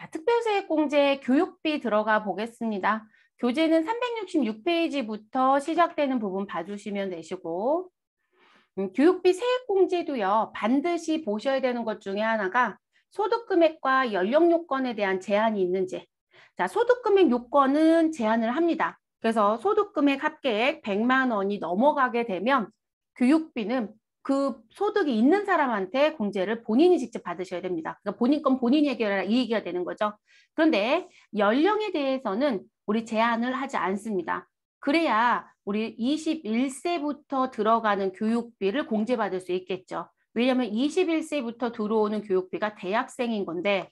자, 특별세액공제 교육비 들어가 보겠습니다. 교재는 366페이지부터 시작되는 부분 봐주시면 되시고 음, 교육비 세액공제도요. 반드시 보셔야 되는 것 중에 하나가 소득금액과 연령요건에 대한 제한이 있는지 자 소득금액 요건은 제한을 합니다. 그래서 소득금액 합계액 100만 원이 넘어가게 되면 교육비는 그 소득이 있는 사람한테 공제를 본인이 직접 받으셔야 됩니다. 그러니까 본인 건 본인이 해결해라 이 얘기가 되는 거죠. 그런데 연령에 대해서는 우리 제한을 하지 않습니다. 그래야 우리 21세부터 들어가는 교육비를 공제받을 수 있겠죠. 왜냐하면 21세부터 들어오는 교육비가 대학생인 건데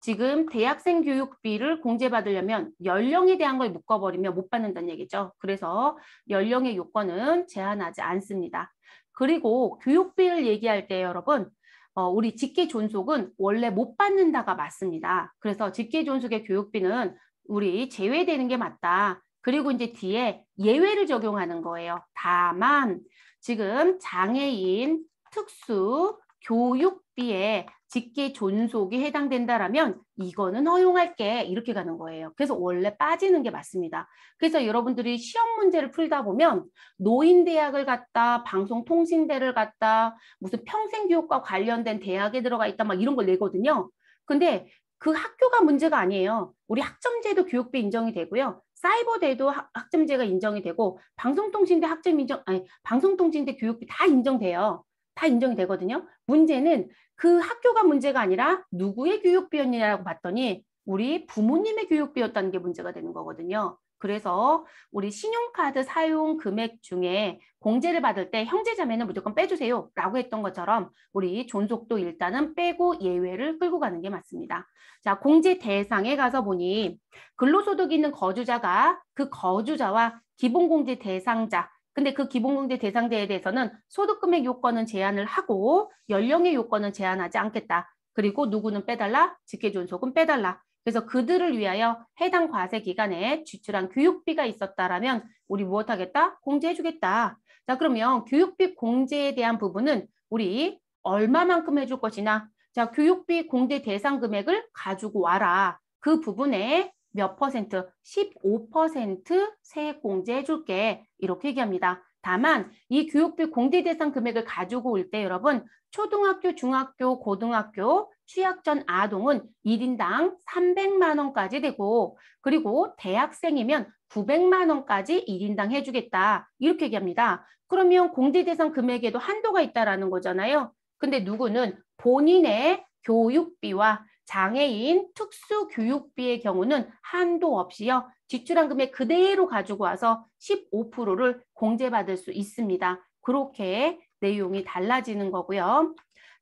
지금 대학생 교육비를 공제받으려면 연령에 대한 걸 묶어버리면 못 받는다는 얘기죠. 그래서 연령의 요건은 제한하지 않습니다. 그리고 교육비를 얘기할 때 여러분 어, 우리 직계 존속은 원래 못 받는다가 맞습니다. 그래서 직계 존속의 교육비는 우리 제외되는 게 맞다. 그리고 이제 뒤에 예외를 적용하는 거예요. 다만 지금 장애인 특수 교육비에 직계 존속이 해당된다라면 이거는 허용할게 이렇게 가는 거예요. 그래서 원래 빠지는 게 맞습니다. 그래서 여러분들이 시험 문제를 풀다 보면 노인 대학을 갔다, 방송통신대를 갔다, 무슨 평생교육과 관련된 대학에 들어가 있다 막 이런 걸 내거든요. 근데 그 학교가 문제가 아니에요. 우리 학점제도 교육비 인정이 되고요. 사이버대도 학점제가 인정이 되고 방송통신대 학점 인정 아니 방송통신대 교육비 다 인정돼요. 다 인정이 되거든요. 문제는 그 학교가 문제가 아니라 누구의 교육비였냐고 봤더니 우리 부모님의 교육비였다는 게 문제가 되는 거거든요. 그래서 우리 신용카드 사용 금액 중에 공제를 받을 때 형제자매는 무조건 빼주세요 라고 했던 것처럼 우리 존속도 일단은 빼고 예외를 끌고 가는 게 맞습니다. 자 공제 대상에 가서 보니 근로소득 있는 거주자가 그 거주자와 기본공제 대상자 근데 그 기본공제 대상자에 대해서는 소득금액 요건은 제한을 하고 연령의 요건은 제한하지 않겠다. 그리고 누구는 빼달라, 직계존속은 빼달라. 그래서 그들을 위하여 해당 과세 기간에 지출한 교육비가 있었다라면 우리 무엇 하겠다? 공제해주겠다. 자 그러면 교육비 공제에 대한 부분은 우리 얼마만큼 해줄 것이냐자 교육비 공제 대상 금액을 가지고 와라. 그 부분에 몇 퍼센트, 15% 세액 공제해줄게 이렇게 얘기합니다. 다만 이 교육비 공제 대상 금액을 가지고 올 때 여러분 초등학교, 중학교, 고등학교, 취약 전 아동은 1인당 300만 원까지 되고 그리고 대학생이면 900만 원까지 1인당 해주겠다 이렇게 얘기합니다. 그러면 공제 대상 금액에도 한도가 있다라는 거잖아요. 근데 누구는 본인의 교육비와 장애인 특수교육비의 경우는 한도 없이요. 지출한 금액 그대로 가지고 와서 15%를 공제받을 수 있습니다. 그렇게 내용이 달라지는 거고요.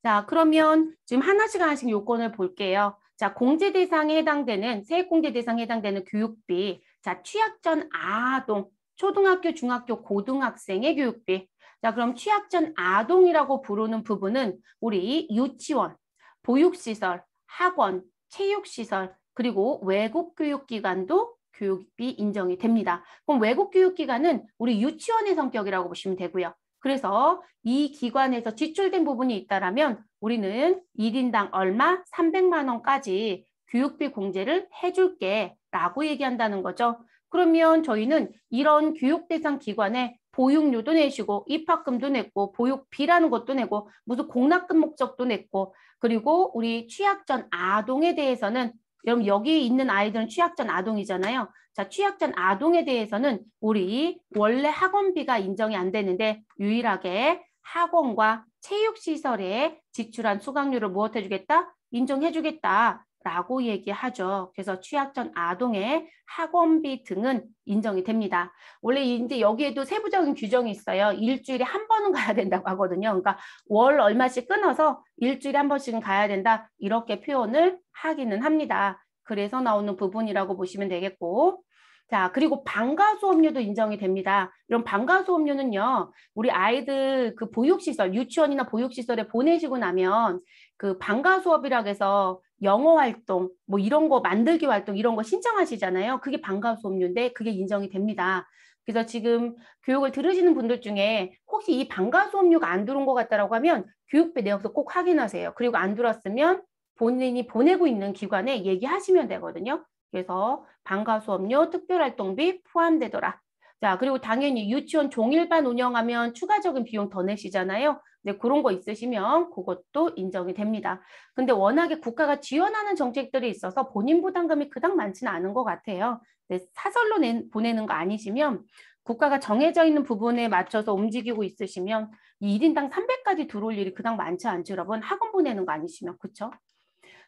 자, 그러면 지금 하나씩 하나씩 요건을 볼게요. 자, 공제 대상에 해당되는 세액 공제 대상에 해당되는 교육비. 자, 취약 전 아동, 초등학교, 중학교, 고등학생의 교육비. 자, 그럼 취약 전 아동이라고 부르는 부분은 우리 유치원, 보육시설, 학원, 체육시설, 그리고 외국 교육기관도 교육비 인정이 됩니다. 그럼 외국 교육기관은 우리 유치원의 성격이라고 보시면 되고요. 그래서 이 기관에서 지출된 부분이 있다면 라 우리는 일인당 얼마 300만 원까지 교육비 공제를 해줄게 라고 얘기한다는 거죠. 그러면 저희는 이런 교육 대상 기관에 보육료도 내시고 입학금도 냈고 보육비라는 것도 내고 무슨 공납금 목적도 냈고 그리고 우리 취약전 아동에 대해서는 여러분 여기 있는 아이들은 취약전 아동이잖아요. 자 취약전 아동에 대해서는 우리 원래 학원비가 인정이 안 되는데 유일하게 학원과 체육시설에 지출한 수강료를 무엇해주겠다? 인정해주겠다. 라고 얘기하죠. 그래서 취약 전 아동의 학원비 등은 인정이 됩니다. 원래 이제 여기에도 세부적인 규정이 있어요. 일주일에 한 번은 가야 된다고 하거든요. 그러니까 월 얼마씩 끊어서 일주일에 한 번씩은 가야 된다. 이렇게 표현을 하기는 합니다. 그래서 나오는 부분이라고 보시면 되겠고 자, 그리고 방과수업료도 인정이 됩니다. 이런 방과수업료는요, 우리 아이들 그 보육시설, 유치원이나 보육시설에 보내시고 나면 그 방과수업이라고 해서 영어 활동, 뭐 이런 거 만들기 활동 이런 거 신청하시잖아요. 그게 반가수 업료인데 그게 인정이 됩니다. 그래서 지금 교육을 들으시는 분들 중에 혹시 이 반가수 업료가안 들어온 것 같다라고 하면 교육비 내역서 꼭 확인하세요. 그리고 안 들어왔으면 본인이 보내고 있는 기관에 얘기하시면 되거든요. 그래서 반가수 업료 특별활동비 포함되더라. 자, 그리고 당연히 유치원 종일반 운영하면 추가적인 비용 더 내시잖아요. 네, 그런 거 있으시면 그것도 인정이 됩니다. 근데 워낙에 국가가 지원하는 정책들이 있어서 본인 부담금이 그닥 많지는 않은 것 같아요. 네, 사설로 낸, 보내는 거 아니시면 국가가 정해져 있는 부분에 맞춰서 움직이고 있으시면 이일인당 300까지 들어올 일이 그닥 많지 않죠, 여러분. 학원 보내는 거 아니시면, 그렇죠?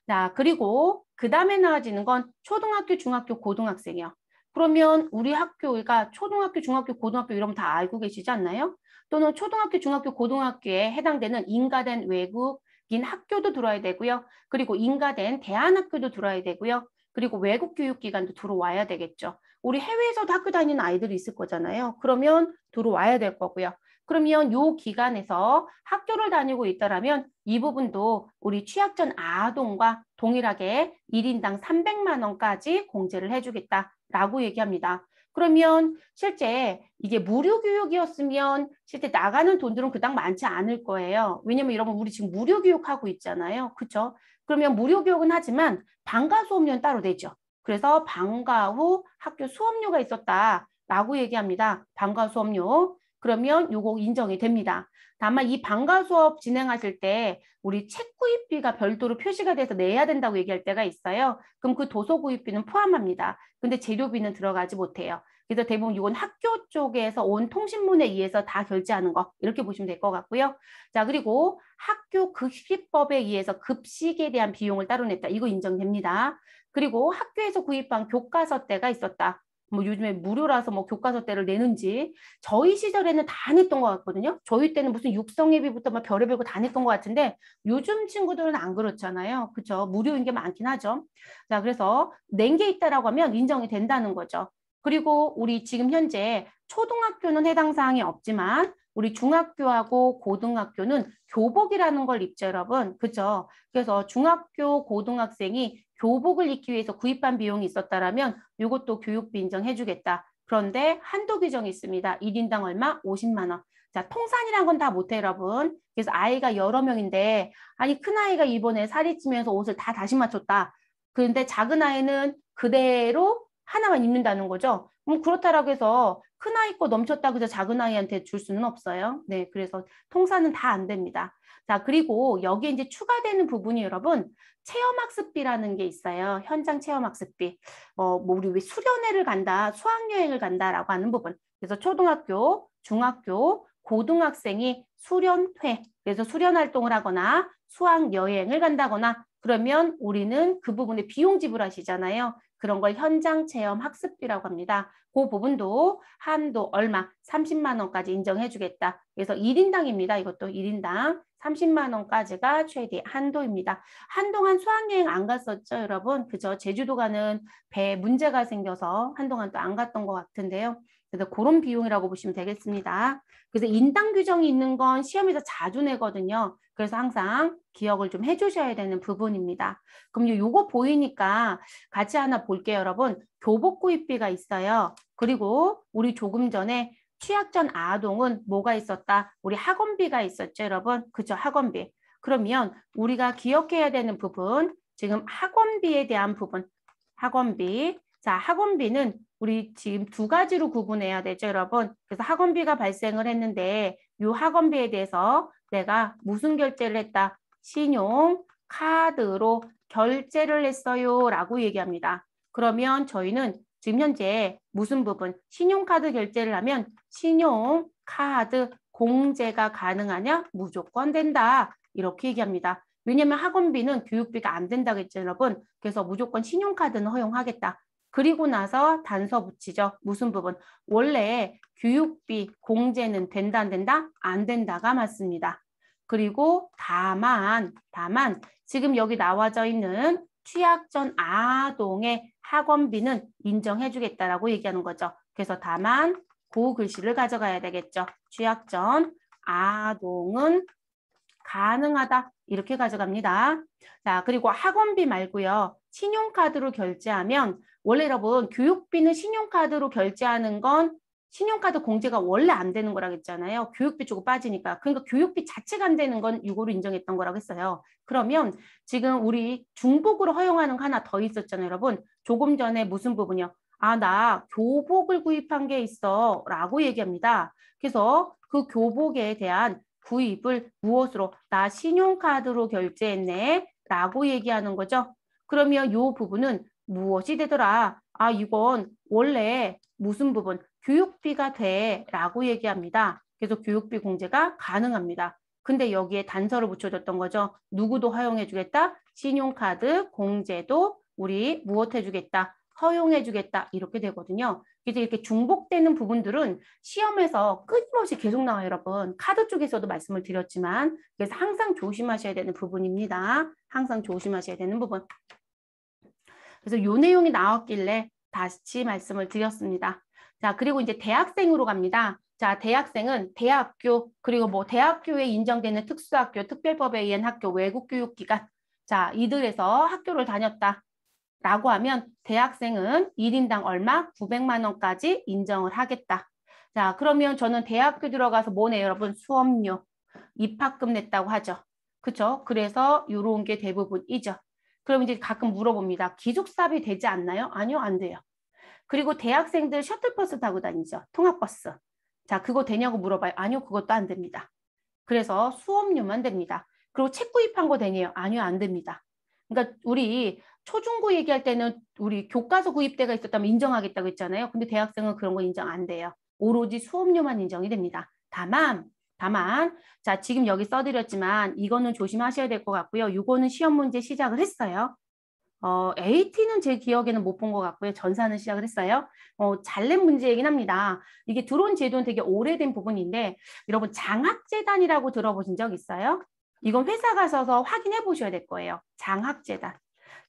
자, 그리고 그 다음에 나아지는 건 초등학교, 중학교, 고등학생이요. 그러면 우리 학교가 초등학교, 중학교, 고등학교 이러면 다 알고 계시지 않나요? 또는 초등학교, 중학교, 고등학교에 해당되는 인가된 외국인 학교도 들어야 와 되고요. 그리고 인가된 대안학교도 들어야 와 되고요. 그리고 외국 교육기관도 들어와야 되겠죠. 우리 해외에서도 학교 다니는 아이들이 있을 거잖아요. 그러면 들어와야 될 거고요. 그러면 요 기간에서 학교를 다니고 있다라면 이 부분도 우리 취약전 아동과 동일하게 일인당 300만 원까지 공제를 해주겠다라고 얘기합니다. 그러면 실제 이게 무료 교육이었으면 실제 나가는 돈들은 그닥 많지 않을 거예요. 왜냐면 여러분 우리 지금 무료 교육하고 있잖아요. 그렇죠? 그러면 무료 교육은 하지만 방과 수업료는 따로 되죠 그래서 방과 후 학교 수업료가 있었다라고 얘기합니다. 방과 수업료. 그러면 요거 인정이 됩니다. 다만 이 방과 수업 진행하실 때 우리 책 구입비가 별도로 표시가 돼서 내야 된다고 얘기할 때가 있어요. 그럼 그 도서 구입비는 포함합니다. 근데 재료비는 들어가지 못해요. 그래서 대부분 이건 학교 쪽에서 온 통신문에 의해서 다 결제하는 거 이렇게 보시면 될 것 같고요. 자 그리고 학교 급식법에 의해서 급식에 대한 비용을 따로 냈다. 이거 인정됩니다. 그리고 학교에서 구입한 교과서 때가 있었다. 뭐 요즘에 무료라서 뭐 교과서 때를 내는지 저희 시절에는 다 냈던 것 같거든요. 저희 때는 무슨 육성예비부터 막 별의별 거다 냈던 것 같은데 요즘 친구들은 안 그렇잖아요. 그렇죠. 무료인 게 많긴 하죠. 자 그래서 낸 게 있다라고 하면 인정이 된다는 거죠. 그리고 우리 지금 현재 초등학교는 해당 사항이 없지만 우리 중학교하고 고등학교는 교복이라는 걸 입죠, 여러분. 그죠? 그래서 중학교 고등학생이 교복을 입기 위해서 구입한 비용이 있었다라면 이것도 교육비 인정해 주겠다. 그런데 한도 규정이 있습니다. 1인당 얼마? 50만 원. 자, 통산이란 건 다 못해, 여러분. 그래서 아이가 여러 명인데 아니 큰아이가 이번에 살이 찌면서 옷을 다 다시 맞췄다. 그런데 작은 아이는 그대로 하나만 입는다는 거죠. 그럼 그렇다라고 해서 큰 아이 거 넘쳤다 그저 작은 아이한테 줄 수는 없어요. 네, 그래서 통사는 다 안 됩니다. 자, 그리고 여기에 이제 추가되는 부분이 여러분 체험학습비라는 게 있어요. 현장 체험학습비. 어, 뭐 우리 왜 수련회를 간다, 수학여행을 간다라고 하는 부분. 그래서 초등학교, 중학교, 고등학생이 수련회, 그래서 수련 활동을 하거나 수학 여행을 간다거나 그러면 우리는 그 부분에 비용 지불하시잖아요. 그런 걸 현장 체험 학습비라고 합니다. 그 부분도 한도 얼마 30만 원까지 인정해 주겠다. 그래서 1인당입니다. 이것도 1인당 30만 원까지가 최대 한도입니다. 한동안 수학여행 안 갔었죠, 여러분? 그죠? 제주도 가는 배 문제가 생겨서 한동안 또 안 갔던 것 같은데요. 그래서 그런 비용이라고 보시면 되겠습니다. 그래서 인당 규정이 있는 건 시험에서 자주 내거든요. 그래서 항상 기억을 좀 해주셔야 되는 부분입니다. 그럼 요거 보이니까 같이 하나 볼게요, 여러분. 교복 구입비가 있어요. 그리고 우리 조금 전에 취약전 아동은 뭐가 있었다? 우리 학원비가 있었죠, 여러분? 그죠, 학원비. 그러면 우리가 기억해야 되는 부분, 지금 학원비에 대한 부분, 학원비, 자, 학원비는 우리 지금 두 가지로 구분해야 되죠, 여러분. 그래서 학원비가 발생을 했는데 이 학원비에 대해서 내가 무슨 결제를 했다? 신용, 카드로 결제를 했어요 라고 얘기합니다. 그러면 저희는 지금 현재 무슨 부분? 신용카드 결제를 하면 신용카드 공제가 가능하냐? 무조건 된다. 이렇게 얘기합니다. 왜냐하면 학원비는 교육비가 안 된다고 했죠, 여러분. 그래서 무조건 신용카드는 허용하겠다. 그리고 나서 단서 붙이죠. 무슨 부분? 원래 교육비 공제는 된다 안 된다? 안 된다가 맞습니다. 그리고 다만 다만 지금 여기 나와져 있는 취약 전 아동의 학원비는 인정해 주겠다라고 얘기하는 거죠. 그래서 다만 고 그 글씨를 가져가야 되겠죠. 취약 전 아동은 가능하다 이렇게 가져갑니다. 자 그리고 학원비 말고요. 신용카드로 결제하면 원래 여러분 교육비는 신용카드로 결제하는 건 신용카드 공제가 원래 안 되는 거라고 했잖아요. 교육비 주고 빠지니까. 그러니까 교육비 자체가 안 되는 건이거로 인정했던 거라고 했어요. 그러면 지금 우리 중복으로 허용하는 거 하나 더 있었잖아요. 여러분 조금 전에 무슨 부분이요? 아, 나 교복을 구입한 게 있어 라고 얘기합니다. 그래서 그 교복에 대한 구입을 무엇으로? 나 신용카드로 결제했네 라고 얘기하는 거죠. 그러면 이 부분은 무엇이 되더라. 아 이건 원래 무슨 부분 교육비가 돼 라고 얘기합니다. 그래서 교육비 공제가 가능합니다. 근데 여기에 단서를 붙여줬던 거죠. 누구도 허용해 주겠다. 신용카드 공제도 우리 무엇 해주겠다. 허용해 주겠다. 이렇게 되거든요. 그래서 이렇게 중복되는 부분들은 시험에서 끊임없이 계속 나와요, 여러분. 카드 쪽에서도 말씀을 드렸지만 그래서 항상 조심하셔야 되는 부분입니다. 항상 조심하셔야 되는 부분. 그래서 요 내용이 나왔길래 다시 말씀을 드렸습니다. 자, 그리고 이제 대학생으로 갑니다. 자, 대학생은 대학교, 그리고 뭐 대학교에 인정되는 특수학교, 특별법에 의한 학교, 외국교육기관, 자, 이들에서 학교를 다녔다. 라고 하면 대학생은 일인당 얼마? 900만 원까지 인정을 하겠다. 자, 그러면 저는 대학교 들어가서 뭐네 여러분? 수업료, 입학금 냈다고 하죠. 그쵸? 그래서 요런게 대부분이죠. 그럼 이제 가끔 물어봅니다. 기숙사비 되지 않나요? 아니요, 안 돼요. 그리고 대학생들 셔틀버스 타고 다니죠. 통학버스. 자, 그거 되냐고 물어봐요. 아니요, 그것도 안 됩니다. 그래서 수업료만 됩니다. 그리고 책 구입한 거되네요 아니요, 안 됩니다. 그러니까 우리 초중고 얘기할 때는 우리 교과서 구입대가 있었다면 인정하겠다고 했잖아요. 근데 대학생은 그런 거 인정 안 돼요. 오로지 수업료만 인정이 됩니다. 다만 다만 자 지금 여기 써드렸지만 이거는 조심하셔야 될 것 같고요. 이거는 시험 문제 시작을 했어요. 어, AT는 제 기억에는 못 본 것 같고요. 전사는 시작을 했어요. 어, 잘낸 문제이긴 합니다. 이게 드론 제도는 되게 오래된 부분인데 여러분 장학재단이라고 들어보신 적 있어요? 이건 회사 가셔서 확인해 보셔야 될 거예요. 장학재단.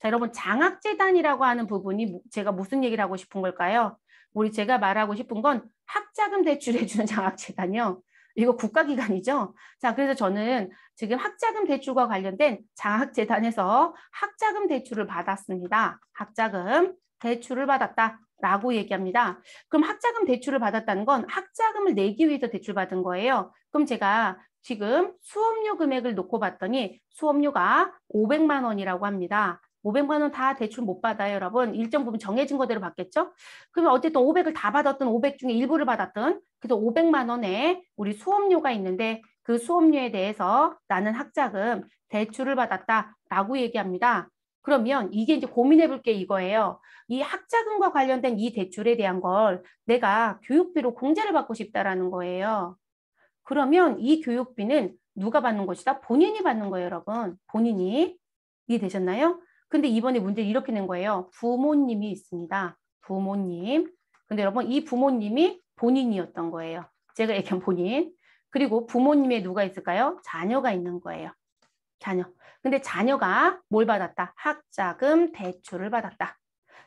자 여러분 장학재단이라고 하는 부분이 제가 무슨 얘기를 하고 싶은 걸까요? 우리 제가 말하고 싶은 건 학자금 대출해주는 장학재단이요. 이거 국가기관이죠. 자, 그래서 저는 지금 학자금 대출과 관련된 장학재단에서 학자금 대출을 받았습니다. 학자금 대출을 받았다. 라고 얘기합니다. 그럼 학자금 대출을 받았다는 건 학자금을 내기 위해서 대출받은 거예요. 그럼 제가 지금 수업료 금액을 놓고 봤더니 수업료가 500만 원이라고 합니다. 500만 원 다 대출 못 받아요, 여러분. 일정 부분 정해진 거대로 받겠죠? 그러면 어쨌든 500을 다 받았던 500 중에 일부를 받았던 그래서 500만 원에 우리 수업료가 있는데 그 수업료에 대해서 나는 학자금 대출을 받았다라고 얘기합니다. 그러면 이게 이제 고민해 볼 게 이거예요. 이 학자금과 관련된 이 대출에 대한 걸 내가 교육비로 공제를 받고 싶다라는 거예요. 그러면 이 교육비는 누가 받는 것이다? 본인이 받는 거예요, 여러분. 본인이. 이해되셨나요? 근데 이번에 문제 이렇게 낸 거예요. 부모님이 있습니다. 부모님. 근데 여러분 이 부모님이 본인이었던 거예요. 제가 얘기한 본인. 그리고 부모님의 누가 있을까요? 자녀가 있는 거예요. 자녀. 근데 자녀가 뭘 받았다? 학자금 대출을 받았다.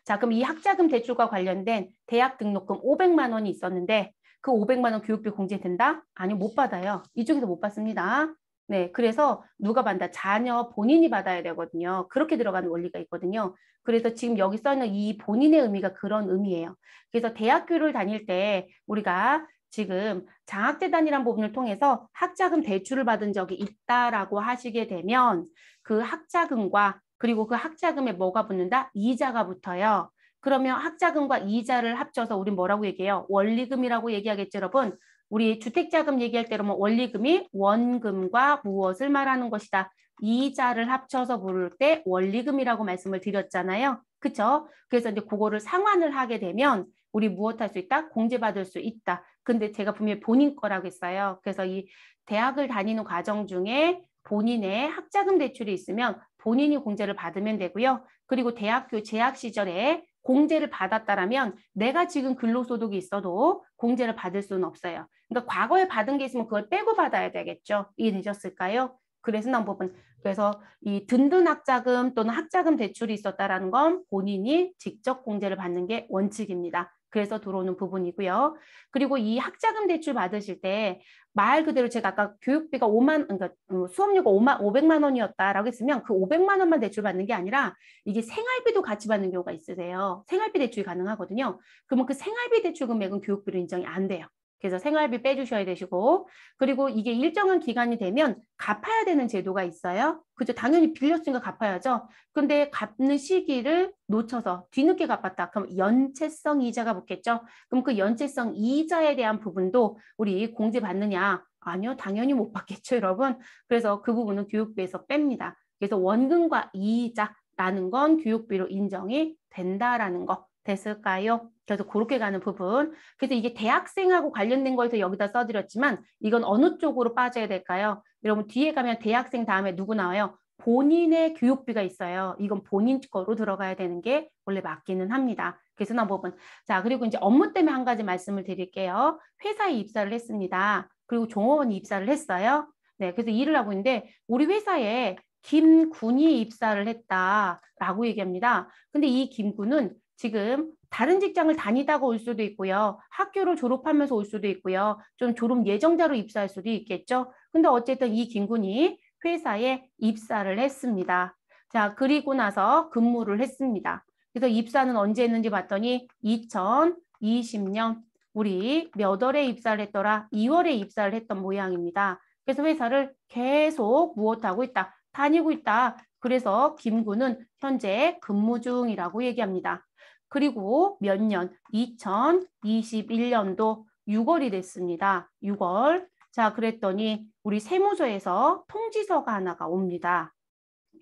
자, 그럼 이 학자금 대출과 관련된 대학 등록금 500만 원이 있었는데 그 500만 원 교육비 공제된다? 아니요, 못 받아요. 이쪽에서 못 받습니다. 네, 그래서 누가 받다 자녀 본인이 받아야 되거든요. 그렇게 들어가는 원리가 있거든요. 그래서 지금 여기 써있는 이 본인의 의미가 그런 의미예요. 그래서 대학교를 다닐 때 우리가 지금 장학재단이란 부분을 통해서 학자금 대출을 받은 적이 있다라고 하시게 되면 그 학자금과 그리고 그 학자금에 뭐가 붙는다? 이자가 붙어요. 그러면 학자금과 이자를 합쳐서 우리 뭐라고 얘기해요? 원리금이라고 얘기하겠죠, 여러분. 우리 주택자금 얘기할 때로 뭐 원리금이 원금과 무엇을 말하는 것이다. 이자를 합쳐서 부를 때 원리금이라고 말씀을 드렸잖아요. 그렇죠? 그래서 이제 그거를 상환을 하게 되면 우리 무엇할 수 있다? 공제받을 수 있다. 근데 제가 분명히 본인 거라고 했어요. 그래서 이 대학을 다니는 과정 중에 본인의 학자금 대출이 있으면 본인이 공제를 받으면 되고요. 그리고 대학교 재학 시절에 공제를 받았다라면 내가 지금 근로소득이 있어도 공제를 받을 수는 없어요. 그러니까 과거에 받은 게 있으면 그걸 빼고 받아야 되겠죠. 이해되셨을까요? 그래서 난 부분 그래서 이 든든 학자금 또는 학자금 대출이 있었다라는 건 본인이 직접 공제를 받는 게 원칙입니다. 그래서 들어오는 부분이고요. 그리고 이 학자금 대출 받으실 때 말 그대로 제가 아까 교육비가 5만 그러니까 음, 수업료가 5만 500만 원이었다라고 했으면 그 500만 원만 대출 받는 게 아니라 이게 생활비도 같이 받는 경우가 있으세요. 생활비 대출이 가능하거든요. 그러면 그 생활비 대출 금액은 교육비로 인정이 안 돼요. 그래서 생활비 빼주셔야 되시고 그리고 이게 일정한 기간이 되면 갚아야 되는 제도가 있어요. 그죠? 당연히 빌렸으니까 갚아야죠. 근데 갚는 시기를 놓쳐서 뒤늦게 갚았다. 그럼 연체성 이자가 붙겠죠. 그럼 그 연체성 이자에 대한 부분도 우리 공제 받느냐? 아니요. 당연히 못 받겠죠, 여러분. 그래서 그 부분은 교육비에서 뺍니다. 그래서 원금과 이자라는 건 교육비로 인정이 된다라는 거. 됐을까요? 그래서 그렇게 가는 부분. 그래서 이게 대학생하고 관련된 거에서 여기다 써드렸지만 이건 어느 쪽으로 빠져야 될까요? 여러분 뒤에 가면 대학생 다음에 누구 나와요? 본인의 교육비가 있어요. 이건 본인 거로 들어가야 되는 게 원래 맞기는 합니다. 그래서 나 부분. 자 그리고 이제 업무 때문에 한 가지 말씀을 드릴게요. 회사에 입사를 했습니다. 그리고 종업원이 입사를 했어요. 네, 그래서 일을 하고 있는데 우리 회사에 김군이 입사를 했다라고 얘기합니다. 근데 이 김군은 지금 다른 직장을 다니다가 올 수도 있고요. 학교를 졸업하면서 올 수도 있고요. 좀 졸업 예정자로 입사할 수도 있겠죠. 근데 어쨌든 이 김군이 회사에 입사를 했습니다. 자, 그리고 나서 근무를 했습니다. 그래서 입사는 언제 했는지 봤더니 2020년 우리 몇 월에 입사를 했더라? 2월에 입사를 했던 모양입니다. 그래서 회사를 계속 무엇하고 있다? 다니고 있다. 그래서 김군은 현재 근무 중이라고 얘기합니다. 그리고 몇 년? 2021년도 6월이 됐습니다. 6월. 자, 그랬더니 우리 세무서에서 통지서가 하나가 옵니다.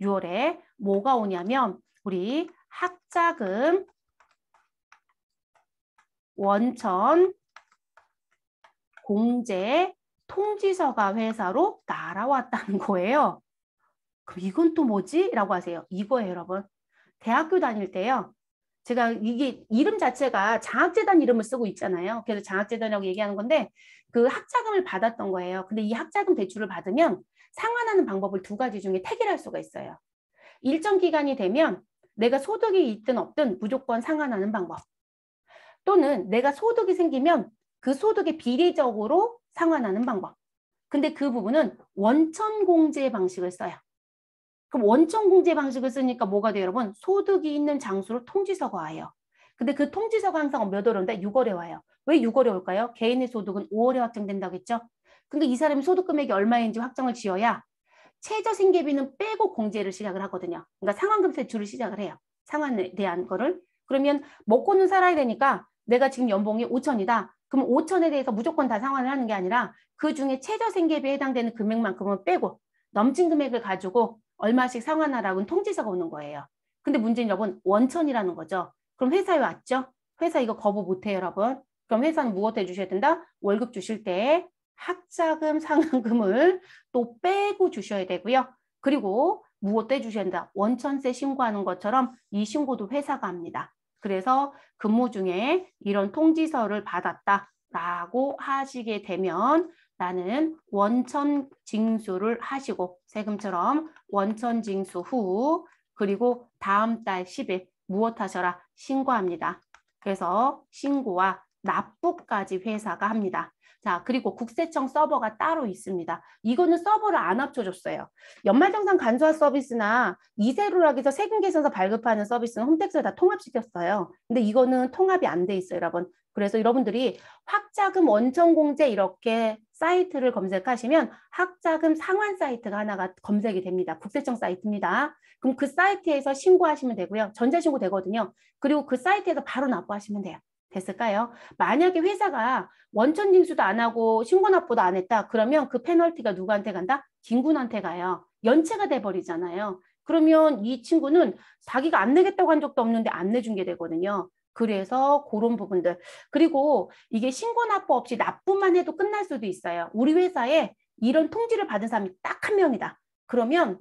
6월에 뭐가 오냐면 우리 학자금 원천 공제 통지서가 회사로 날아왔다는 거예요. 그럼 이건 또 뭐지? 라고 하세요. 이거예요, 여러분. 대학교 다닐 때요. 제가 이게 이름 자체가 장학재단 이름을 쓰고 있잖아요. 그래서 장학재단이라고 얘기하는 건데 그 학자금을 받았던 거예요. 근데 이 학자금 대출을 받으면 상환하는 방법을 두 가지 중에 택일할 수가 있어요. 일정 기간이 되면 내가 소득이 있든 없든 무조건 상환하는 방법. 또는 내가 소득이 생기면 그 소득에 비례적으로 상환하는 방법. 근데 그 부분은 원천 공제 방식을 써요. 그럼 원천 공제 방식을 쓰니까 뭐가 돼요, 여러분? 소득이 있는 장소로 통지서가 와요. 근데 그 통지서가 항상 몇 월에 온다? 6월에 와요. 왜 6월에 올까요? 개인의 소득은 5월에 확정된다고 했죠? 근데 이 사람이 소득 금액이 얼마인지 확정을 지어야 최저 생계비는 빼고 공제를 시작을 하거든요. 그러니까 상환금세출을 시작을 해요. 상환에 대한 거를. 그러면 먹고는 살아야 되니까 내가 지금 연봉이 5천이다. 그럼 5천에 대해서 무조건 다 상환을 하는 게 아니라 그중에 최저 생계비에 해당되는 금액만큼은 빼고 넘친 금액을 가지고 얼마씩 상환하라고 통지서가 오는 거예요. 근데 문제는 여러분 원천이라는 거죠. 그럼 회사에 왔죠? 회사 이거 거부 못해요 여러분. 그럼 회사는 무엇 해주셔야 된다? 월급 주실 때 학자금 상환금을 또 빼고 주셔야 되고요. 그리고 무엇 해주셔야 된다? 원천세 신고하는 것처럼 이 신고도 회사가 합니다. 그래서 근무 중에 이런 통지서를 받았다라고 하시게 되면 라는 원천 징수를 하시고 세금처럼 원천 징수 후 그리고 다음 달 10일 무엇 하셔라 신고합니다. 그래서 신고와 납부까지 회사가 합니다. 자 그리고 국세청 서버가 따로 있습니다. 이거는 서버를 안 합쳐줬어요. 연말정산 간소화 서비스나 이세로락에서 세금계산서 발급하는 서비스는 홈택스를 다 통합시켰어요. 근데 이거는 통합이 안 돼 있어요 여러분. 그래서 여러분들이 확자금 원천공제 이렇게 사이트를 검색하시면 학자금 상환 사이트가 하나가 검색이 됩니다. 국세청 사이트입니다. 그럼 그 사이트에서 신고하시면 되고요. 전자신고 되거든요. 그리고 그 사이트에서 바로 납부하시면 돼요. 됐을까요? 만약에 회사가 원천 징수도 안 하고 신고 납부도 안 했다. 그러면 그 페널티가 누구한테 간다? 김군한테 가요. 연체가 돼버리잖아요. 그러면 이 친구는 자기가 안 내겠다고 한 적도 없는데 안 내준 게 되거든요. 그래서 그런 부분들. 그리고 이게 신고 납부 없이 납부만 해도 끝날 수도 있어요. 우리 회사에 이런 통지를 받은 사람이 딱 한 명이다. 그러면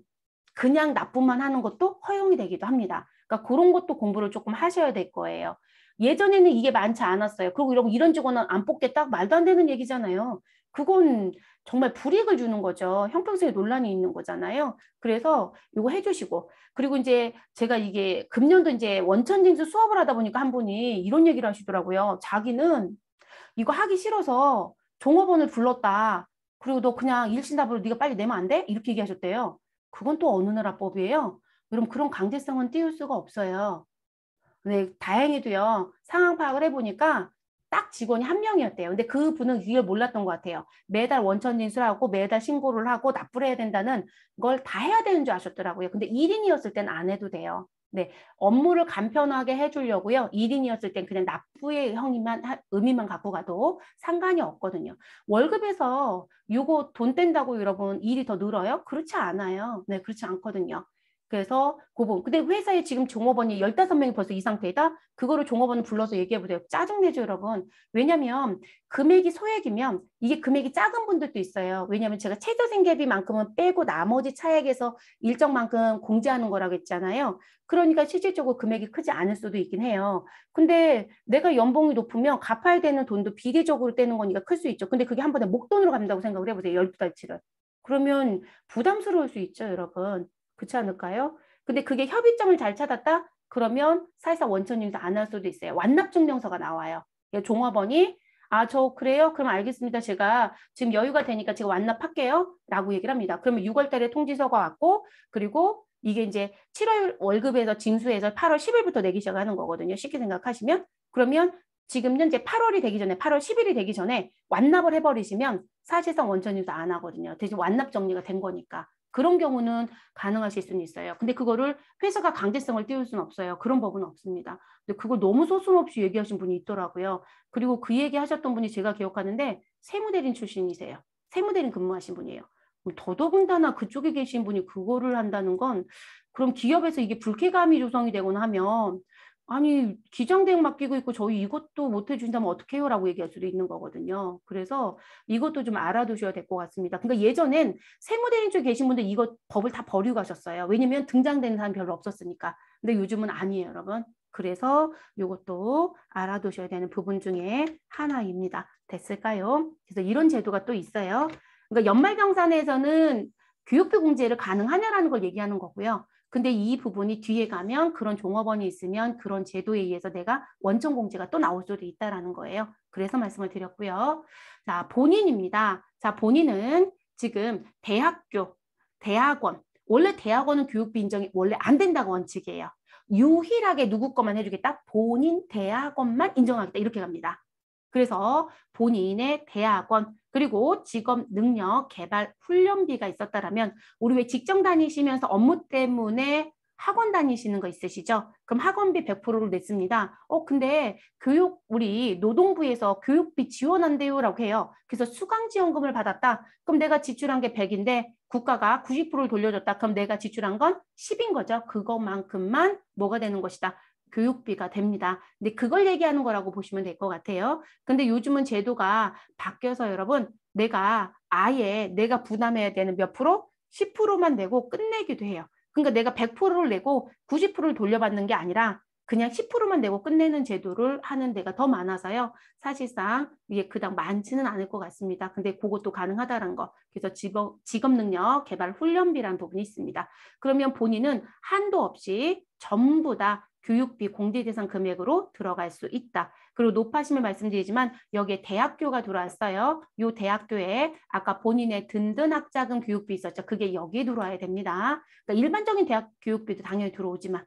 그냥 납부만 하는 것도 허용이 되기도 합니다. 그러니까 그런 것도 공부를 조금 하셔야 될 거예요. 예전에는 이게 많지 않았어요. 그리고 이런, 이런 직원은 안 뽑겠다? 말도 안 되는 얘기잖아요. 그건 정말 불이익을 주는 거죠. 형평성에 논란이 있는 거잖아요. 그래서 이거 해주시고 그리고 이제 제가 이게 금년도 이제 원천징수 수업을 하다 보니까 한 분이 이런 얘기를 하시더라고요. 자기는 이거 하기 싫어서 종업원을 불렀다. 그리고 너 그냥 일신답으로 네가 빨리 내면 안 돼? 이렇게 얘기하셨대요. 그건 또 어느 나라 법이에요. 그럼 그런 강제성은 띄울 수가 없어요. 네, 다행히도요. 상황 파악을 해보니까 딱 직원이 한 명이었대요. 근데 그 분은 이걸 몰랐던 것 같아요. 매달 원천 징수하고 매달 신고를 하고 납부를 해야 된다는 걸 다 해야 되는 줄 아셨더라고요. 근데 1인이었을 땐 안 해도 돼요. 네, 업무를 간편하게 해주려고요. 1인이었을 땐 그냥 납부의 형이만 의미만 갖고 가도 상관이 없거든요. 월급에서 요거 돈 뗀다고 여러분 일이 더 늘어요? 그렇지 않아요. 네, 그렇지 않거든요. 그래서 고분. 근데 회사에 지금 종업원이 열다섯 명이 벌써 이 상태다? 이 그거를 종업원을 불러서 얘기해보세요. 짜증내죠, 여러분. 왜냐면 금액이 소액이면 이게 금액이 작은 분들도 있어요. 왜냐면 제가 최저 생계비만큼은 빼고 나머지 차액에서 일정만큼 공제하는 거라고 했잖아요. 그러니까 실질적으로 금액이 크지 않을 수도 있긴 해요. 근데 내가 연봉이 높으면 갚아야 되는 돈도 비례적으로 떼는 거니까 클 수 있죠. 근데 그게 한 번에 목돈으로 간다고 생각을 해보세요. 열두 달치를 그러면 부담스러울 수 있죠, 여러분. 그렇지 않을까요? 근데 그게 협의점을 잘 찾았다? 그러면 사실상 원천인도 안할 수도 있어요. 완납 증명서가 나와요. 예, 종업원이 아, 저 그래요? 그럼 알겠습니다. 제가 지금 여유가 되니까 제가 완납할게요. 라고 얘기를 합니다. 그러면 6월 달에 통지서가 왔고 그리고 이게 이제 7월 월급에서 징수해서 8월 10일부터 내기 시작하는 거거든요. 쉽게 생각하시면. 그러면 지금 현재 8월이 되기 전에 8월 10일이 되기 전에 완납을 해버리시면 사실상 원천인도 안 하거든요. 대신 완납 정리가 된 거니까. 그런 경우는 가능하실 수는 있어요. 근데 그거를 회사가 강제성을 띄울 수는 없어요. 그런 법은 없습니다. 근데 그걸 너무 소슴없이 얘기하신 분이 있더라고요. 그리고 그 얘기 하셨던 분이 제가 기억하는데 세무대리인 출신이세요. 세무대리인 근무하신 분이에요. 더더군다나 그쪽에 계신 분이 그거를 한다는 건 그럼 기업에서 이게 불쾌감이 조성이 되거나 하면 아니 기장대행 맡기고 있고 저희 이것도 못 해준다면 어떻게 해요? 라고 얘기할 수도 있는 거거든요. 그래서 이것도 좀 알아두셔야 될 것 같습니다. 그러니까 예전엔 세무대행 쪽에 계신 분들 이거 법을 다 버리고 가셨어요. 왜냐면 등장되는 사람 별로 없었으니까. 근데 요즘은 아니에요 여러분. 그래서 이것도 알아두셔야 되는 부분 중에 하나입니다. 됐을까요? 그래서 이런 제도가 또 있어요. 그러니까 연말경산에서는 교육비 공제를 가능하냐라는 걸 얘기하는 거고요. 근데 이 부분이 뒤에 가면 그런 종업원이 있으면 그런 제도에 의해서 내가 원천 공제가 또 나올 수도 있다라는 거예요. 그래서 말씀을 드렸고요. 자, 본인입니다. 자, 본인은 지금 대학교, 대학원, 원래 대학원은 교육비 인정이 원래 안 된다고 원칙이에요. 유일하게 누구 것만 해주겠다? 본인 대학원만 인정하겠다. 이렇게 갑니다. 그래서 본인의 대학원 그리고 직업 능력 개발 훈련비가 있었다면 우리 왜 직장 다니시면서 업무 때문에 학원 다니시는 거 있으시죠? 그럼 학원비 100%를 냈습니다. 어 근데 교육 우리 노동부에서 교육비 지원한대요라고 해요. 그래서 수강 지원금을 받았다. 그럼 내가 지출한 게 100인데 국가가 90%를 돌려줬다. 그럼 내가 지출한 건 10인 거죠. 그것만큼만 뭐가 되는 것이다. 교육비가 됩니다. 근데 그걸 얘기하는 거라고 보시면 될 것 같아요. 근데 요즘은 제도가 바뀌어서 여러분 내가 아예 내가 부담해야 되는 몇 프로? 10%만 내고 끝내기도 해요. 그러니까 내가 100%를 내고 90%를 돌려받는 게 아니라 그냥 10%만 내고 끝내는 제도를 하는 데가 더 많아서요. 사실상 이게 그닥 많지는 않을 것 같습니다. 근데 그것도 가능하다는 거. 그래서 직업, 직업 능력 개발 훈련비라는 부분이 있습니다. 그러면 본인은 한도 없이 전부 다 교육비 공제 대상 금액으로 들어갈 수 있다. 그리고 높아심을 말씀드리지만 여기에 대학교가 들어왔어요. 이 대학교에 아까 본인의 든든 학자금 교육비 있었죠. 그게 여기에 들어와야 됩니다. 그러니까 일반적인 대학 교육비도 당연히 들어오지만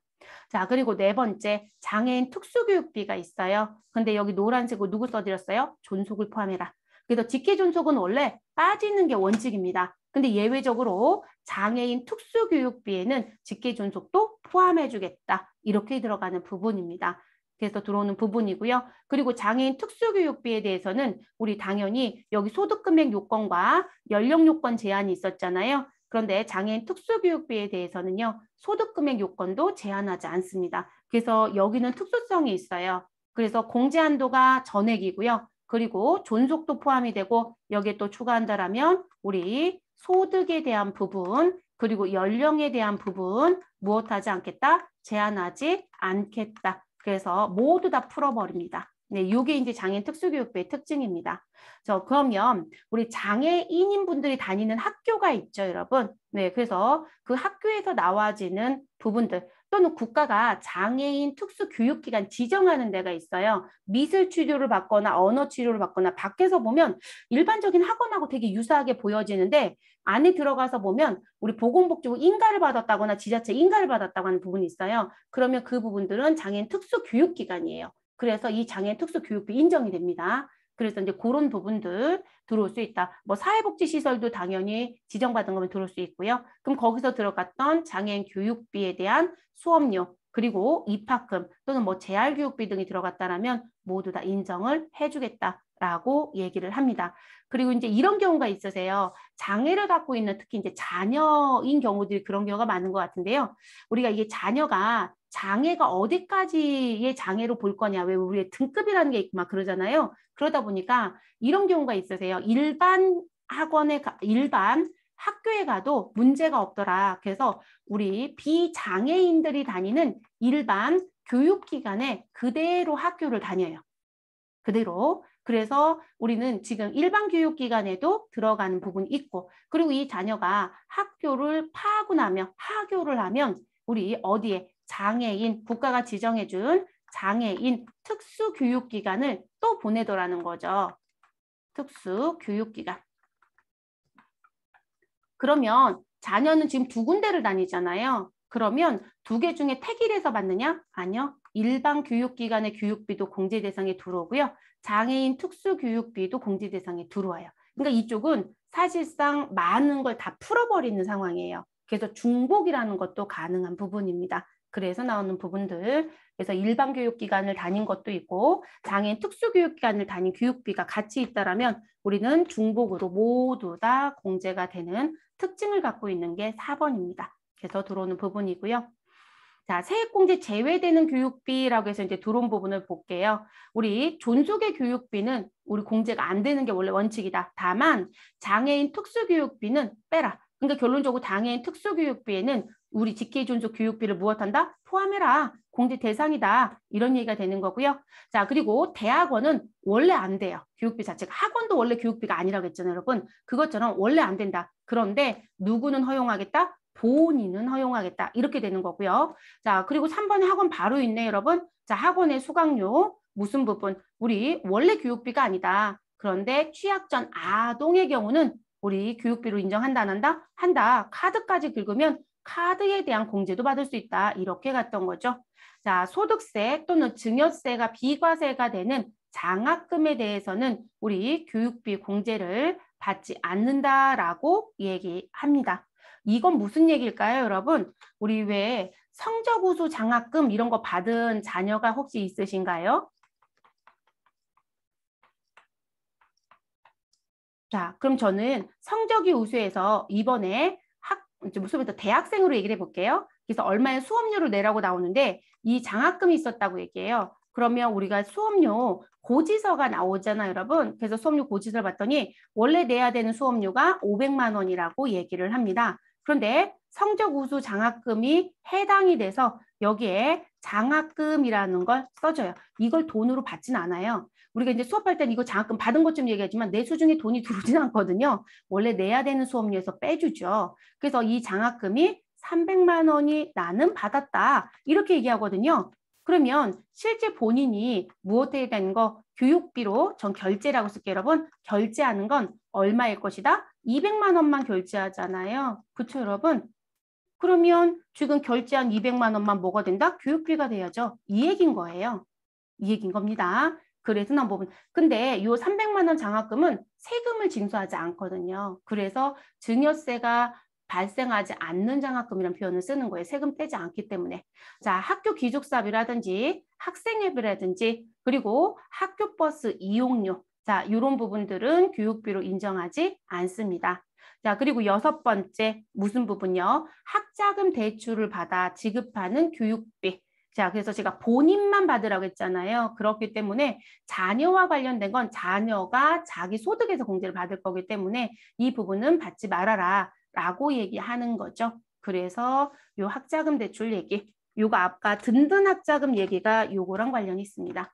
자 그리고 네 번째 장애인 특수교육비가 있어요. 근데 여기 노란색으로 누구 써드렸어요? 존속을 포함해라. 그래서 직계 존속은 원래 빠지는 게 원칙입니다. 근데 예외적으로 장애인 특수교육비에는 직계존속도 포함해주겠다. 이렇게 들어가는 부분입니다. 그래서 들어오는 부분이고요. 그리고 장애인 특수교육비에 대해서는 우리 당연히 여기 소득금액 요건과 연령 요건 제한이 있었잖아요. 그런데 장애인 특수교육비에 대해서는요. 소득금액 요건도 제한하지 않습니다. 그래서 여기는 특수성이 있어요. 그래서 공제한도가 전액이고요. 그리고 존속도 포함이 되고 여기에 또 추가한다라면 우리 소득에 대한 부분 그리고 연령에 대한 부분 무엇하지 않겠다? 제한하지 않겠다. 그래서 모두 다 풀어버립니다. 네, 요게 이제 장애인 특수교육부의 특징입니다. 저 그러면 우리 장애인인 분들이 다니는 학교가 있죠, 여러분. 네, 그래서 그 학교에서 나와지는 부분들 또는 국가가 장애인 특수교육기관 지정하는 데가 있어요. 미술 치료를 받거나 언어 치료를 받거나 밖에서 보면 일반적인 학원하고 되게 유사하게 보여지는데 안에 들어가서 보면 우리 보건복지부 인가를 받았다거나 지자체 인가를 받았다고 하는 부분이 있어요. 그러면 그 부분들은 장애인 특수교육기관이에요. 그래서 이 장애인 특수교육비 인정이 됩니다. 그래서 이제 그런 부분들 들어올 수 있다. 뭐 사회복지시설도 당연히 지정받은 거면 들어올 수 있고요. 그럼 거기서 들어갔던 장애인 교육비에 대한 수업료 그리고 입학금 또는 뭐 재활교육비 등이 들어갔다라면 모두 다 인정을 해주겠다. 라고 얘기를 합니다. 그리고 이제 이런 경우가 있으세요. 장애를 갖고 있는 특히 이제 자녀인 경우들이 그런 경우가 많은 것 같은데요. 우리가 이게 자녀가 장애가 어디까지의 장애로 볼 거냐 왜 우리의 등급이라는 게 있고 막 그러잖아요 그러다 보니까 이런 경우가 있으세요 일반 학원에 가, 일반 학교에 가도 문제가 없더라 그래서 우리 비장애인들이 다니는 일반 교육기관에 그대로 학교를 다녀요 그대로 그래서 우리는 지금 일반 교육기관에도 들어가는 부분이 있고 그리고 이 자녀가 학교를 파고 나면 하교를 하면 우리 어디에 장애인 국가가 지정해준 장애인 특수교육기관을 또 보내더라는 거죠. 특수교육기관. 그러면 자녀는 지금 두 군데를 다니잖아요. 그러면 두 개 중에 택일에서 받느냐? 아니요. 일반 교육기관의 교육비도 공제 대상에 들어오고요. 장애인 특수교육비도 공제 대상에 들어와요. 그러니까 이쪽은 사실상 많은 걸 다 풀어버리는 상황이에요. 그래서 중복이라는 것도 가능한 부분입니다. 그래서 나오는 부분들 그래서 일반 교육기관을 다닌 것도 있고 장애인 특수교육기관을 다닌 교육비가 같이 있다면 우리는 중복으로 모두 다 공제가 되는 특징을 갖고 있는 게 4번입니다. 그래서 들어오는 부분이고요. 자, 세액공제 제외되는 교육비라고 해서 이제 들어온 부분을 볼게요. 우리 존속의 교육비는 우리 공제가 안 되는 게 원래 원칙이다. 다만 장애인 특수교육비는 빼라. 그러니까 결론적으로 장애인 특수교육비에는 우리 직계존속 교육비를 무엇한다? 포함해라. 공제 대상이다. 이런 얘기가 되는 거고요. 자 그리고 대학원은 원래 안 돼요. 교육비 자체가. 학원도 원래 교육비가 아니라고 했잖아요. 여러분. 그것처럼 원래 안 된다. 그런데 누구는 허용하겠다? 본인은 허용하겠다. 이렇게 되는 거고요. 자 그리고 3번에 학원 바로 있네 여러분. 자 학원의 수강료 무슨 부분? 우리 원래 교육비가 아니다. 그런데 취약 전 아동의 경우는 우리 교육비로 인정한다 안 한다? 한다. 카드까지 긁으면 카드에 대한 공제도 받을 수 있다. 이렇게 갔던 거죠. 자, 소득세 또는 증여세가 비과세가 되는 장학금에 대해서는 우리 교육비 공제를 받지 않는다라고 얘기합니다. 이건 무슨 얘기일까요, 여러분? 우리 왜 성적 우수 장학금 이런 거 받은 자녀가 혹시 있으신가요? 자, 그럼 저는 성적이 우수해서 이번에 좀금부터 대학생으로 얘기를 해볼게요. 그래서 얼마의 수업료를 내라고 나오는데 이 장학금이 있었다고 얘기해요. 그러면 우리가 수업료 고지서가 나오잖아요, 여러분. 그래서 수업료 고지서를 봤더니 원래 내야 되는 수업료가 500만 원이라고 얘기를 합니다. 그런데 성적 우수 장학금이 해당이 돼서 여기에 장학금이라는 걸 써줘요. 이걸 돈으로 받진 않아요. 우리가 이제 수업할 때는 이거 장학금 받은 것 좀 얘기하지만 내수 중에 돈이 들어오진 않거든요. 원래 내야 되는 수업료에서 빼주죠. 그래서 이 장학금이 300만 원이 나는 받았다. 이렇게 얘기하거든요. 그러면 실제 본인이 무엇에 대한 거 교육비로 전 결제라고 쓸게요. 여러분 결제하는 건 얼마일 것이다? 200만 원만 결제하잖아요. 그렇죠 여러분? 그러면 지금 결제한 200만 원만 뭐가 된다? 교육비가 돼야죠. 이 얘기인 거예요. 이 얘기인 겁니다. 그래서 난 부분. 근데 요 300만 원 장학금은 세금을 징수하지 않거든요. 그래서 증여세가 발생하지 않는 장학금이라는 표현을 쓰는 거예요. 세금 떼지 않기 때문에. 자, 학교 기숙사비라든지 학생회비라든지 그리고 학교버스 이용료. 자, 이런 부분들은 교육비로 인정하지 않습니다. 자, 그리고 여섯 번째 무슨 부분요? 학자금 대출을 받아 지급하는 교육비. 자, 그래서 제가 본인만 받으라고 했잖아요. 그렇기 때문에 자녀와 관련된 건 자녀가 자기 소득에서 공제를 받을 거기 때문에 이 부분은 받지 말아라 라고 얘기하는 거죠. 그래서 요 학자금 대출 얘기, 요거 아까 든든 학자금 얘기가 요거랑 관련이 있습니다.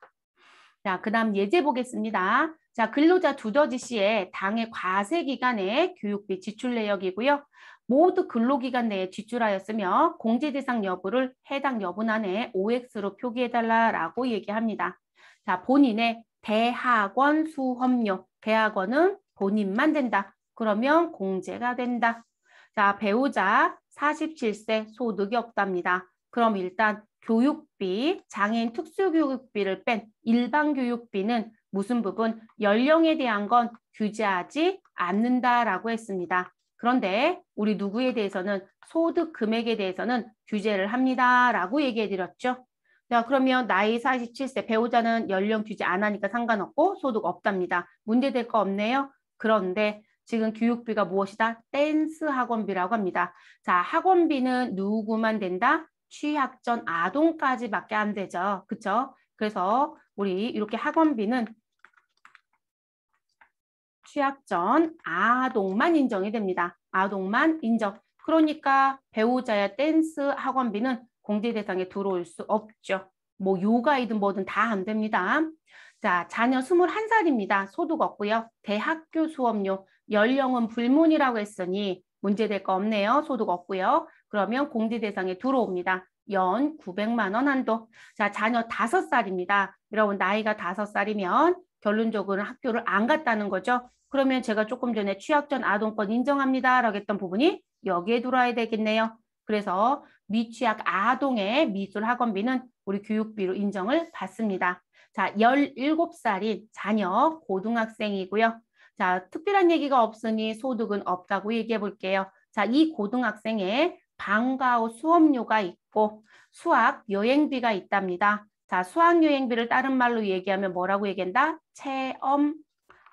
자, 그 다음 예제 보겠습니다. 자, 근로자 두더지 씨의 당의 과세 기간의 교육비 지출 내역이고요. 모두 근로기간 내에 지출하였으며 공제대상 여부를 해당 여분안에 OX로 표기해달라라고 얘기합니다. 자, 본인의 대학원 수업료. 대학원은 본인만 된다. 그러면 공제가 된다. 자, 배우자 47세 소득이 없답니다. 그럼 일단 교육비, 장애인 특수교육비를 뺀 일반교육비는 무슨 부분 연령에 대한 건 규제하지 않는다라고 했습니다. 그런데 우리 누구에 대해서는 소득 금액에 대해서는 규제를 합니다라고 얘기해 드렸죠. 자, 그러면 나이 47세 배우자는 연령 규제 안 하니까 상관없고 소득 없답니다. 문제될 거 없네요. 그런데 지금 교육비가 무엇이다? 댄스 학원비라고 합니다. 자, 학원비는 누구만 된다? 취약전 아동까지밖에 안 되죠. 그렇죠? 그래서 우리 이렇게 학원비는 취약 전 아동만 인정이 됩니다. 아동만 인정. 그러니까 배우자의 댄스 학원비는 공제 대상에 들어올 수 없죠. 뭐 요가이든 뭐든 다 안 됩니다. 자, 자녀 21살입니다. 소득 없고요. 대학교 수업료, 연령은 불문이라고 했으니 문제될 거 없네요. 소득 없고요. 그러면 공제 대상에 들어옵니다. 연 900만 원 한도. 자, 자녀 5살입니다. 여러분 나이가 5살이면 결론적으로는 학교를 안 갔다는 거죠. 그러면 제가 조금 전에 취약전 아동권 인정합니다 라고 했던 부분이 여기에 들어와야 되겠네요. 그래서 미취학 아동의 미술 학원비는 우리 교육비로 인정을 받습니다. 자, 17살인 자녀 고등학생이고요. 자, 특별한 얘기가 없으니 소득은 없다고 얘기해 볼게요. 자, 이 고등학생의 방과후 수업료가 있고 수학 여행비가 있답니다. 자, 수학 여행비를 다른 말로 얘기하면 뭐라고 얘기한다? 체험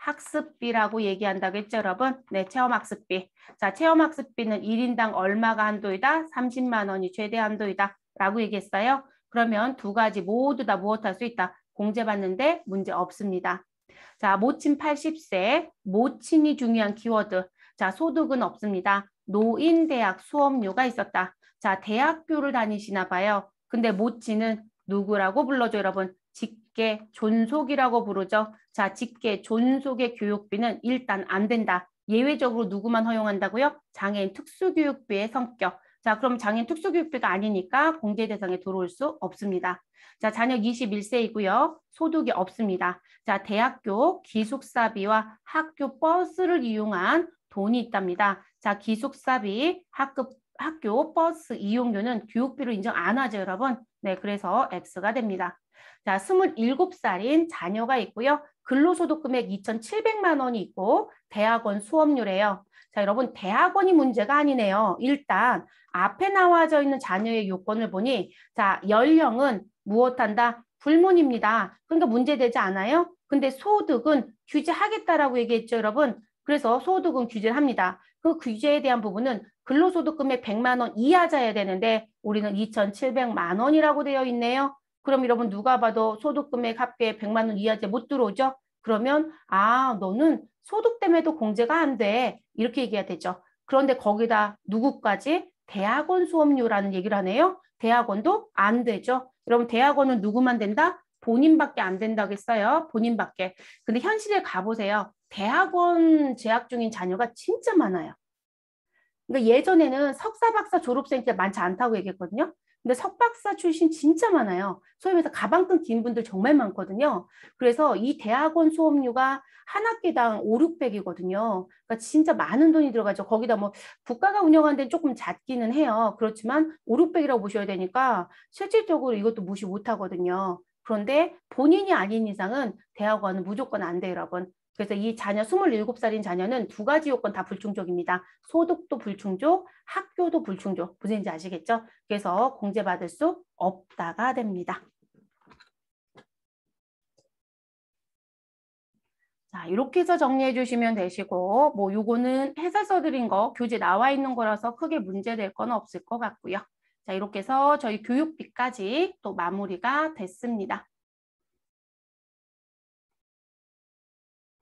학습비라고 얘기한다고 했죠, 여러분? 네, 체험학습비. 자, 체험학습비는 일인당 얼마가 한도이다? 삼십만 원이 최대 한도이다. 라고 얘기했어요. 그러면 두 가지 모두 다 무엇할 수 있다? 공제받는데 문제 없습니다. 자, 모친 80세, 모친이 중요한 키워드. 자, 소득은 없습니다. 노인대학 수업료가 있었다. 자, 대학교를 다니시나 봐요. 근데 모친은 누구라고 불러줘, 여러분? 직 직계 존속이라고 부르죠. 자, 직계 존속의 교육비는 일단 안 된다. 예외적으로 누구만 허용한다고요? 장애인 특수교육비의 성격. 자, 그럼 장애인 특수교육비가 아니니까 공제 대상에 들어올 수 없습니다. 자, 자녀 21세이고요. 소득이 없습니다. 자, 대학교 기숙사비와 학교 버스를 이용한 돈이 있답니다. 자, 기숙사비, 학급, 학교 버스 이용료는 교육비로 인정 안 하죠, 여러분? 네, 그래서 X가 됩니다. 자, 27살인 자녀가 있고요. 근로소득 금액 2,700만 원이 있고 대학원 수업료래요. 자, 여러분 대학원이 문제가 아니네요. 일단 앞에 나와져 있는 자녀의 요건을 보니 자, 연령은 무엇한다? 불문입니다. 그러니까 문제되지 않아요? 근데 소득은 규제하겠다라고 얘기했죠, 여러분. 그래서 소득은 규제를 합니다. 그 규제에 대한 부분은 근로소득금액 100만 원 이하자야 되는데 우리는 2,700만 원이라고 되어 있네요. 그럼 여러분 누가 봐도 소득금액 합계 100만 원 이하제 못 들어오죠? 그러면 아 너는 소득 때문에도 공제가 안 돼. 이렇게 얘기해야 되죠. 그런데 거기다 누구까지? 대학원 수업료라는 얘기를 하네요. 대학원도 안 되죠. 여러분 대학원은 누구만 된다? 본인밖에 안된다고했어요 본인밖에. 근데 현실에 가보세요. 대학원 재학 중인 자녀가 진짜 많아요. 그러니까 예전에는 석사 박사 졸업생 때 많지 않다고 얘기했거든요. 근데 석박사 출신 진짜 많아요. 소위 말해서 가방끈 긴 분들 정말 많거든요. 그래서 이 대학원 수업료가 한 학기당 5, 600이거든요. 그러니까 진짜 많은 돈이 들어가죠. 거기다 뭐 국가가 운영하는 데는 조금 잦기는 해요. 그렇지만 5, 600이라고 보셔야 되니까 실질적으로 이것도 무시 못 하거든요. 그런데 본인이 아닌 이상은 대학원은 무조건 안 돼요, 여러분. 그래서 이 자녀 27살인 자녀는 두 가지 요건 다 불충족입니다. 소득도 불충족, 학교도 불충족. 무슨 인지 아시겠죠? 그래서 공제받을 수 없다가 됩니다. 자, 이렇게 해서 정리해 주시면 되시고 뭐 요거는 해설 써드린 거 교재 나와 있는 거라서 크게 문제될 건 없을 것 같고요. 자, 이렇게 해서 저희 교육비까지 또 마무리가 됐습니다.